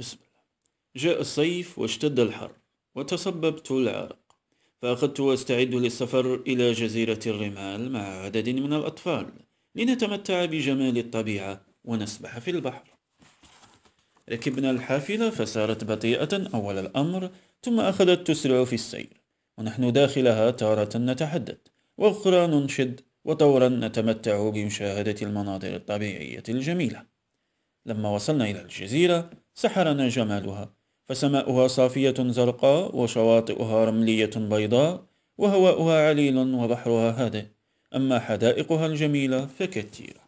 بسم الله جاء الصيف واشتد الحر وتسببت العرق فأخذت أستعد للسفر إلى جزيرة الرمال مع عدد من الأطفال لنتمتع بجمال الطبيعة ونسبح في البحر ركبنا الحافلة فسارت بطيئة أول الأمر ثم أخذت تسرع في السير ونحن داخلها تارة نتحدث وأخرى ننشد وطورا نتمتع بمشاهدة المناظر الطبيعية الجميلة لما وصلنا إلى الجزيرة سحرنا جمالها فسماؤها صافية زرقاء وشواطئها رملية بيضاء وهواؤها عليل وبحرها هادئ أما حدائقها الجميلة فكثيرة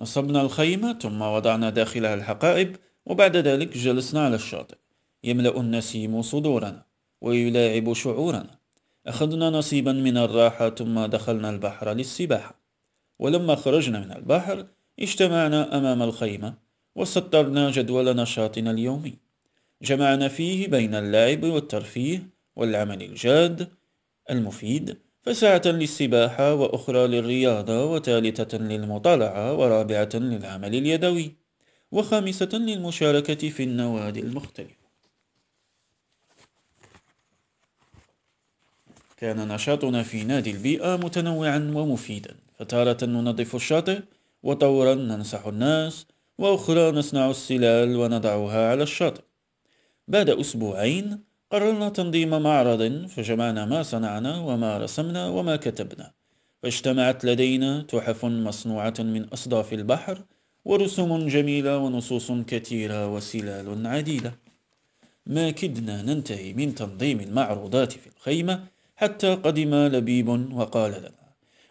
نصبنا الخيمة ثم وضعنا داخلها الحقائب وبعد ذلك جلسنا على الشاطئ يملأ النسيم صدورنا ويلاعب شعورنا أخذنا نصيبا من الراحة ثم دخلنا البحر للسباحة ولما خرجنا من البحر اجتمعنا أمام الخيمة وسطرنا جدول نشاطنا اليومي جمعنا فيه بين اللعب والترفيه والعمل الجاد المفيد فساعة للسباحة وأخرى للرياضة وثالثة للمطالعة ورابعة للعمل اليدوي وخامسة للمشاركة في النوادي المختلفة كان نشاطنا في نادي البيئة متنوعا ومفيدا فتارة ننظف الشاطئ وطورا ننسح الناس وأخرى نصنع السلال ونضعها على الشاطئ بعد أسبوعين قررنا تنظيم معرض فجمعنا ما صنعنا وما رسمنا وما كتبنا فاجتمعت لدينا تحف مصنوعة من أصداف البحر ورسوم جميلة ونصوص كثيرة وسلال عديدة ما كدنا ننتهي من تنظيم المعروضات في الخيمة حتى قدم لبيب وقال لنا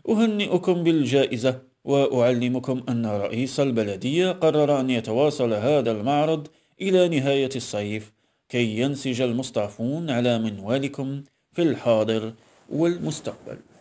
أهنئكم بالجائزة وأعلمكم أن رئيس البلدية قرر أن يتواصل هذا المعرض إلى نهاية الصيف كي ينسج المصطافون على منوالكم في الحاضر والمستقبل